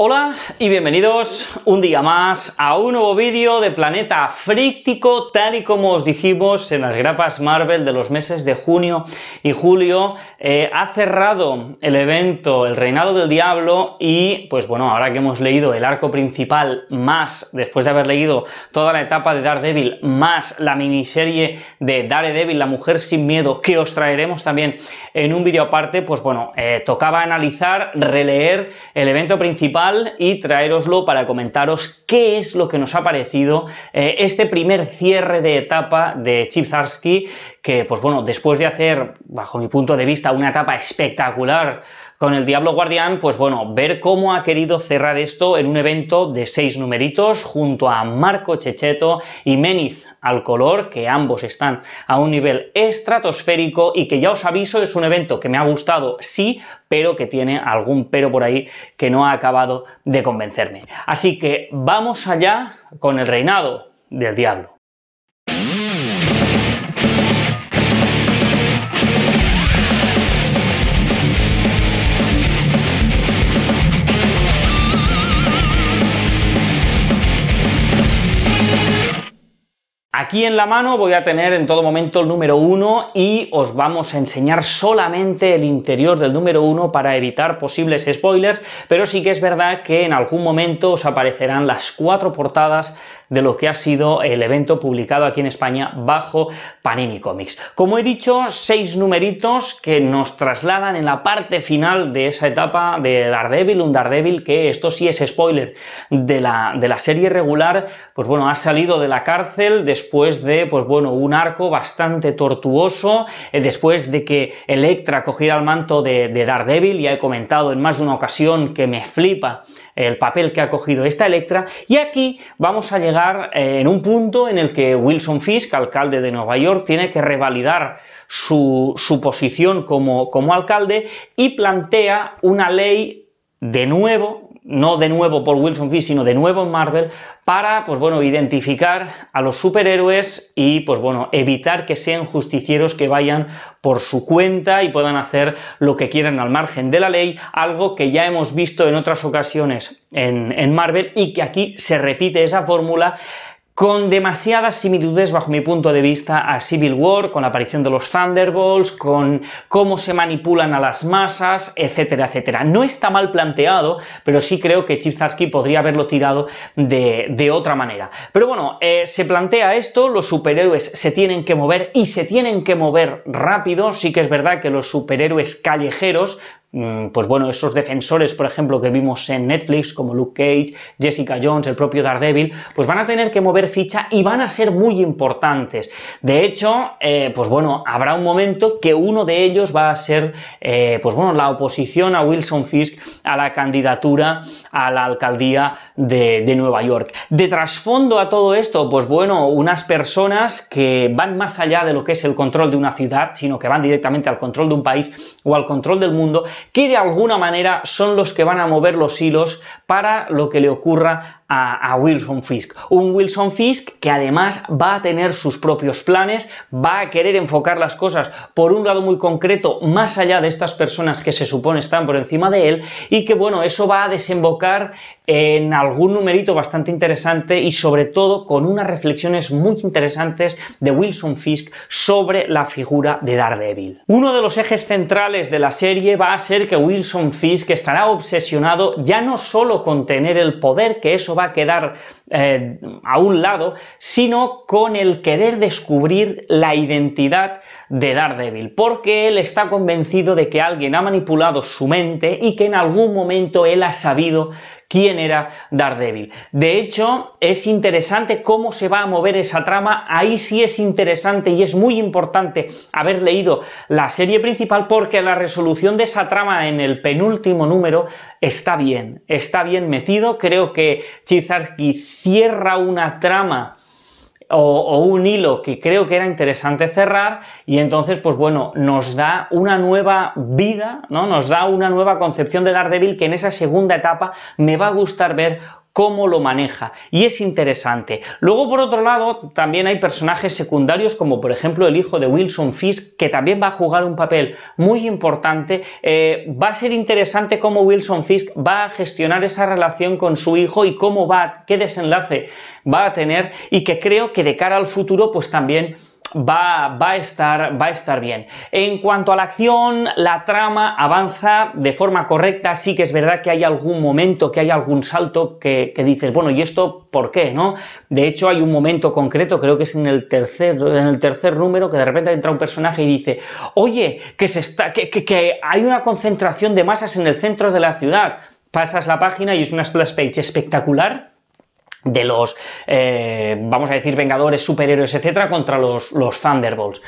Hola y bienvenidos un día más a un nuevo vídeo de Planeta Fríctico, tal y como os dijimos en las grapas Marvel de los meses de junio y julio. Eh, ha cerrado el evento El Reinado del Diablo y, pues bueno, ahora que hemos leído el arco principal más, después de haber leído toda la etapa de Daredevil más la miniserie de Daredevil, La Mujer Sin Miedo, que os traeremos también en un vídeo aparte, pues bueno, eh, tocaba analizar, releer el evento principal y traeroslo para comentaros qué es lo que nos ha parecido eh, este primer cierre de etapa de Chip que, pues bueno, después de hacer, bajo mi punto de vista, una etapa espectacular con el Diablo Guardián, pues bueno, ver cómo ha querido cerrar esto en un evento de seis numeritos junto a Marco Checheto y Meniz al color, que ambos están a un nivel estratosférico y que ya os aviso es un evento que me ha gustado, sí, pero que tiene algún pero por ahí que no ha acabado de convencerme. Así que vamos allá con el reinado del diablo. Aquí en la mano voy a tener en todo momento el número 1 y os vamos a enseñar solamente el interior del número 1 para evitar posibles spoilers, pero sí que es verdad que en algún momento os aparecerán las cuatro portadas de lo que ha sido el evento publicado aquí en España bajo Panini Comics. Como he dicho, seis numeritos que nos trasladan en la parte final de esa etapa de Daredevil, un Daredevil que esto sí es spoiler de la, de la serie regular, pues bueno, ha salido de la cárcel después de, pues bueno, un arco bastante tortuoso, eh, después de que Electra cogiera el manto de, de Daredevil, ya he comentado en más de una ocasión que me flipa el papel que ha cogido esta Electra, y aquí vamos a llegar eh, en un punto en el que Wilson Fisk, alcalde de Nueva York, tiene que revalidar su, posición como, como alcalde y plantea una ley de nuevo, no de nuevo por Wilson Fisk, sino de nuevo en Marvel, para, pues bueno, identificar a los superhéroes y, pues bueno, evitar que sean justicieros que vayan por su cuenta y puedan hacer lo que quieran al margen de la ley, algo que ya hemos visto en otras ocasiones en, en Marvel y que aquí se repite esa fórmula con demasiadas similitudes bajo mi punto de vista a Civil War, con la aparición de los Thunderbolts, con cómo se manipulan a las masas, etcétera, etcétera. No está mal planteado, pero sí creo que Chip podría haberlo tirado de, otra manera. Pero bueno, eh, se plantea esto, los superhéroes se tienen que mover y se tienen que mover rápido, sí que es verdad que los superhéroes callejeros Mm, pues bueno, esos defensores, por ejemplo, que vimos en Netflix, como Luke Cage, Jessica Jones, el propio Daredevil, pues van a tener que mover ficha y van a ser muy importantes. De hecho, eh, pues bueno, habrá un momento que uno de ellos va a ser, eh, pues bueno, la oposición a Wilson Fisk a la candidatura a la alcaldía de Nueva York. De trasfondo a todo esto, pues bueno, unas personas que van más allá de lo que es el control de una ciudad, sino que van directamente al control de un país o al control del mundo, que de alguna manera son los que van a mover los hilos para lo que le ocurra a, Wilson Fisk. Un Wilson Fisk que además va a tener sus propios planes, va a querer enfocar las cosas por un lado muy concreto, más allá de estas personas que se supone están por encima de él, y que bueno, eso va a desembocar en algún numerito bastante interesante y sobre todo con unas reflexiones muy interesantes de Wilson Fisk sobre la figura de Daredevil. Uno de los ejes centrales de la serie va a ser que Wilson Fisk estará obsesionado ya no solo con tener el poder que eso va a quedar eh, a un lado, sino con el querer descubrir la identidad de Daredevil, porque él está convencido de que alguien ha manipulado su mente y que en algún momento él ha sabido quién era Daredevil. De hecho, es interesante cómo se va a mover esa trama, ahí sí es interesante y es muy importante haber leído la serie principal porque la resolución de esa trama en el penúltimo número está bien, está bien metido, creo que Chizarsky cierra una trama o, un hilo que creo que era interesante cerrar y entonces, pues bueno, nos da una nueva vida, ¿no? Nos da una nueva concepción de Daredevil que en esa segunda etapa me va a gustar ver cómo lo maneja. Y es interesante. Luego, por otro lado, también hay personajes secundarios como por ejemplo el hijo de Wilson Fisk, que también va a jugar un papel muy importante. Eh, va a ser interesante cómo Wilson Fisk va a gestionar esa relación con su hijo y cómo va, qué desenlace va a tener y que creo que de cara al futuro pues también Va, va, a estar, va a estar bien. En cuanto a la acción, la trama avanza de forma correcta, sí que es verdad que hay algún momento, que hay algún salto que, que dices, bueno, ¿y esto por qué? ¿no? De hecho, hay un momento concreto, creo que es en el tercer, número, que de repente entra un personaje y dice, oye, que, se está, que, que, que hay una concentración de masas en el centro de la ciudad. Pasas la página y es una splash page espectacular de los, eh, vamos a decir, Vengadores, superhéroes, etcétera, contra los, los Thunderbolts.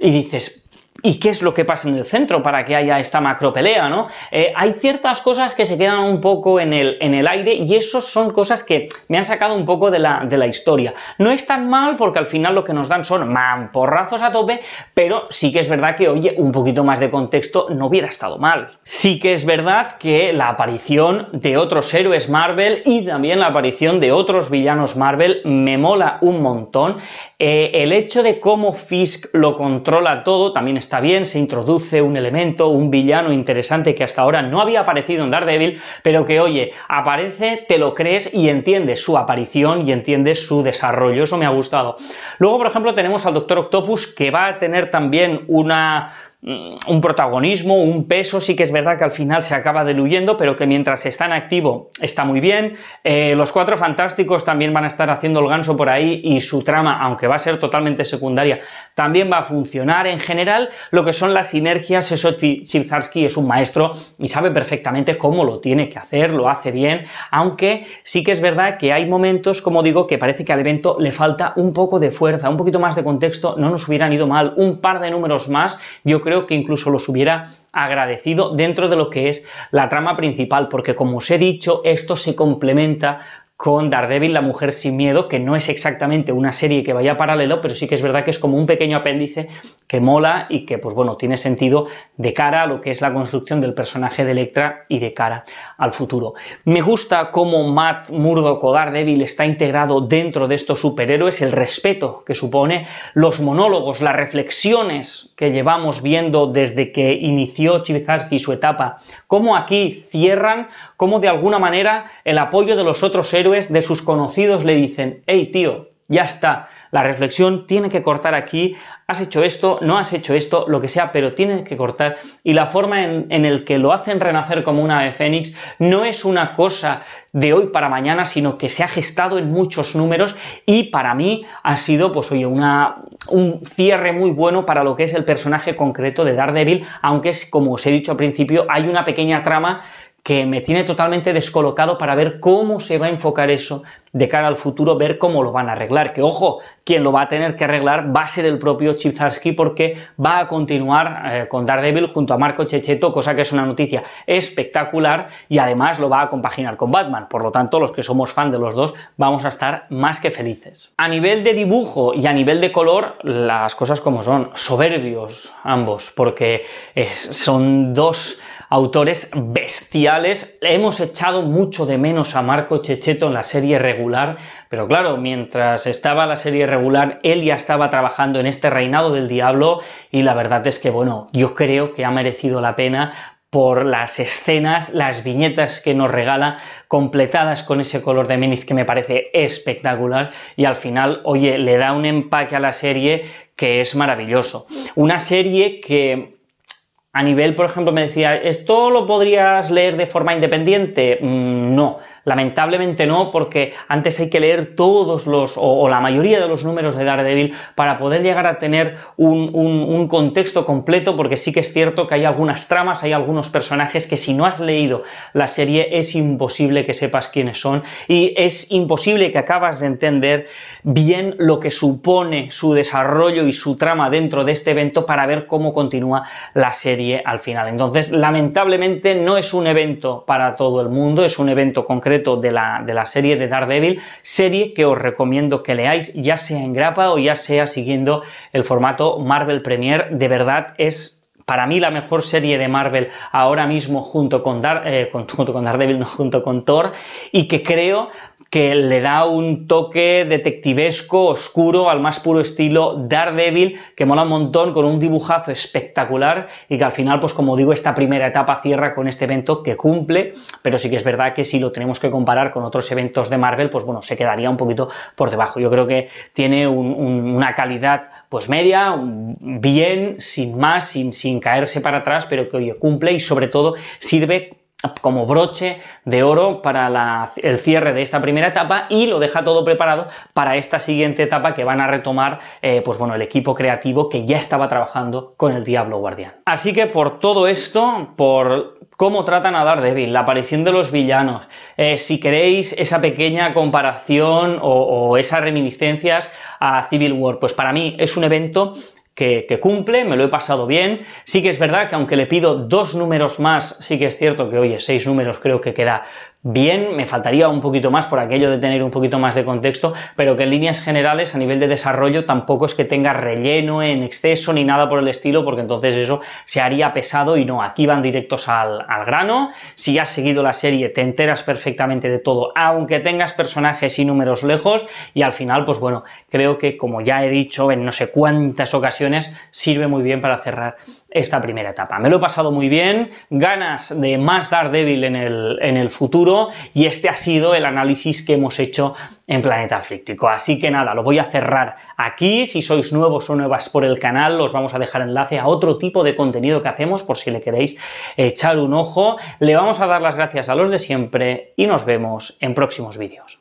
Y dices, ¿Y qué es lo que pasa en el centro para que haya esta macropelea, no? Eh, hay ciertas cosas que se quedan un poco en el, en el aire y eso son cosas que me han sacado un poco de la, de la historia. No es tan mal porque al final lo que nos dan son porrazos a tope, pero sí que es verdad que, oye, un poquito más de contexto no hubiera estado mal. Sí que es verdad que la aparición de otros héroes Marvel y también la aparición de otros villanos Marvel me mola un montón. Eh, el hecho de cómo Fisk lo controla todo también está está bien, se introduce un elemento, un villano interesante que hasta ahora no había aparecido en Daredevil, pero que oye, aparece, te lo crees y entiendes su aparición y entiendes su desarrollo. Eso me ha gustado. Luego, por ejemplo, tenemos al Doctor Octopus que va a tener también una Mm, un protagonismo, un peso, sí que es verdad que al final se acaba diluyendo, pero que mientras está en activo está muy bien. Eh, los cuatro fantásticos también van a estar haciendo el ganso por ahí y su trama, aunque va a ser totalmente secundaria, también va a funcionar. En general, lo que son las sinergias, eso Chilzarsky es un maestro y sabe perfectamente cómo lo tiene que hacer, lo hace bien, aunque sí que es verdad que hay momentos, como digo, que parece que al evento le falta un poco de fuerza, un poquito más de contexto, no nos hubieran ido mal, un par de números más, yo creo creo que incluso los hubiera agradecido dentro de lo que es la trama principal, porque como os he dicho, esto se complementa con Daredevil, La Mujer sin Miedo, que no es exactamente una serie que vaya paralelo, pero sí que es verdad que es como un pequeño apéndice que mola y que, pues bueno, tiene sentido de cara a lo que es la construcción del personaje de Electra y de cara al futuro. Me gusta cómo Matt Murdock o Daredevil está integrado dentro de estos superhéroes, el respeto que supone, los monólogos, las reflexiones que llevamos viendo desde que inició y su etapa, cómo aquí cierran, cómo de alguna manera el apoyo de los otros héroes de sus conocidos le dicen, hey tío, ya está, la reflexión tiene que cortar aquí, has hecho esto, no has hecho esto, lo que sea, pero tienes que cortar. Y la forma en, la el que lo hacen renacer como una ave fénix no es una cosa de hoy para mañana, sino que se ha gestado en muchos números y para mí ha sido, pues oye, una, un cierre muy bueno para lo que es el personaje concreto de Daredevil, aunque es, como os he dicho al principio, hay una pequeña trama que me tiene totalmente descolocado para ver cómo se va a enfocar eso de cara al futuro, ver cómo lo van a arreglar. Que ojo, quien lo va a tener que arreglar va a ser el propio Chipsarsky porque va a continuar eh, con Daredevil junto a Marco Checheto, cosa que es una noticia espectacular y además lo va a compaginar con Batman. Por lo tanto, los que somos fan de los dos vamos a estar más que felices. A nivel de dibujo y a nivel de color, las cosas como son, soberbios ambos, porque son dos autores bestiales. Hemos echado mucho de menos a Marco Checheto en la serie regular, pero claro, mientras estaba la serie regular, él ya estaba trabajando en este reinado del diablo y la verdad es que, bueno, yo creo que ha merecido la pena por las escenas, las viñetas que nos regala, completadas con ese color de meniz que me parece espectacular y al final, oye, le da un empaque a la serie que es maravilloso. Una serie que a nivel, por ejemplo, me decía, ¿esto lo podrías leer de forma independiente? Mm, no. Lamentablemente no, porque antes hay que leer todos los, o, la mayoría de los números de Daredevil para poder llegar a tener un contexto completo, porque sí que es cierto que hay algunas tramas, hay algunos personajes que si no has leído la serie es imposible que sepas quiénes son y es imposible que acabas de entender bien lo que supone su desarrollo y su trama dentro de este evento para ver cómo continúa la serie al final. Entonces, lamentablemente no es un evento para todo el mundo, es un evento concreto de la, de la serie de Daredevil, serie que os recomiendo que leáis, ya sea en grapa o ya sea siguiendo el formato Marvel Premier, de verdad es para mí la mejor serie de Marvel ahora mismo junto con, Dar, eh, junto con Daredevil, no, junto con Thor, y que creo que le da un toque detectivesco, oscuro, al más puro estilo Daredevil, que mola un montón, con un dibujazo espectacular y que al final, pues como digo, esta primera etapa cierra con este evento que cumple, pero sí que es verdad que si lo tenemos que comparar con otros eventos de Marvel, pues bueno, se quedaría un poquito por debajo. Yo creo que tiene una calidad pues media, bien, sin más, sin, sin caerse para atrás, pero que oye, cumple y sobre todo sirve como broche de oro para el cierre de esta primera etapa y lo deja todo preparado para esta siguiente etapa que van a retomar eh, pues bueno, el equipo creativo que ya estaba trabajando con el Diablo Guardián. Así que por todo esto, por cómo tratan a Daredevil, la aparición de los villanos, eh, si queréis esa pequeña comparación o esas reminiscencias a Civil War, pues para mí es un evento que, cumple, me lo he pasado bien. Sí que es verdad que aunque le pido dos números más, sí que es cierto que, oye, seis números creo que queda bien, me faltaría un poquito más por aquello de tener un poquito más de contexto, pero que en líneas generales a nivel de desarrollo tampoco es que tenga relleno en exceso ni nada por el estilo, porque entonces eso se haría pesado y no, aquí van directos al, al grano, si has seguido la serie te enteras perfectamente de todo, aunque tengas personajes y números lejos y al final, pues bueno, creo que como ya he dicho en no sé cuántas ocasiones, sirve muy bien para cerrar esta primera etapa. Me lo he pasado muy bien, ganas de más débil en el, en el futuro y este ha sido el análisis que hemos hecho en Planeta Aflíctico. Así que nada, lo voy a cerrar aquí. Si sois nuevos o nuevas por el canal, os vamos a dejar enlace a otro tipo de contenido que hacemos por si le queréis echar un ojo. Le vamos a dar las gracias a los de siempre y nos vemos en próximos vídeos.